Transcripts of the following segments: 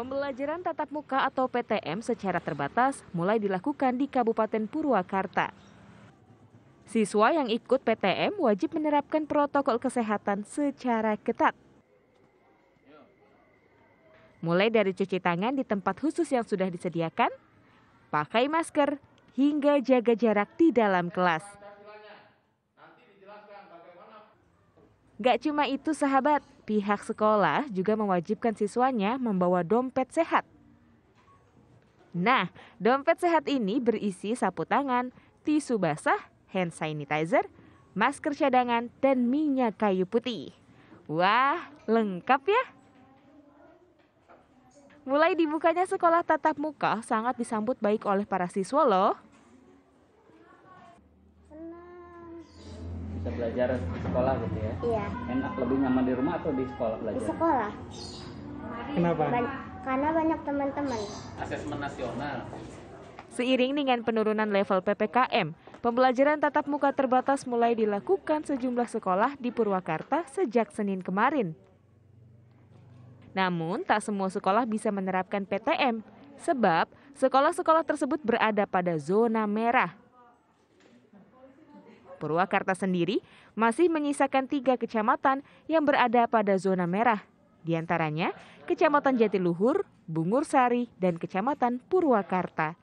Pembelajaran tatap muka atau PTM secara terbatas mulai dilakukan di Kabupaten Purwakarta. Siswa yang ikut PTM wajib menerapkan protokol kesehatan secara ketat. Mulai dari cuci tangan di tempat khusus yang sudah disediakan, pakai masker, hingga jaga jarak di dalam kelas. Gak cuma itu sahabat, Pihak sekolah juga mewajibkan siswanya membawa dompet sehat. Nah, dompet sehat ini berisi sapu tangan, tisu basah, hand sanitizer, masker cadangan, dan minyak kayu putih. Wah, lengkap ya! Mulai dibukanya sekolah tatap muka sangat disambut baik oleh para siswa loh. bisa belajar di sekolah gitu ya iya enak lebih nyaman di rumah atau di sekolah belajar di sekolah kenapa ba karena banyak teman-teman asesmen nasional Seiring dengan penurunan level PPKM, pembelajaran tatap muka terbatas mulai dilakukan sejumlah sekolah di Purwakarta sejak Senin kemarin. Namun, tak semua sekolah bisa menerapkan PTM, sebab sekolah-sekolah tersebut berada pada zona merah Purwakarta sendiri masih menyisakan tiga kecamatan yang berada pada zona merah. Di antaranya, Kecamatan Jatiluhur, Bungursari, dan Kecamatan Purwakarta.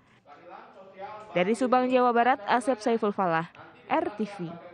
Dari Subang, Jawa Barat, Asep Saiful Falah, RTV.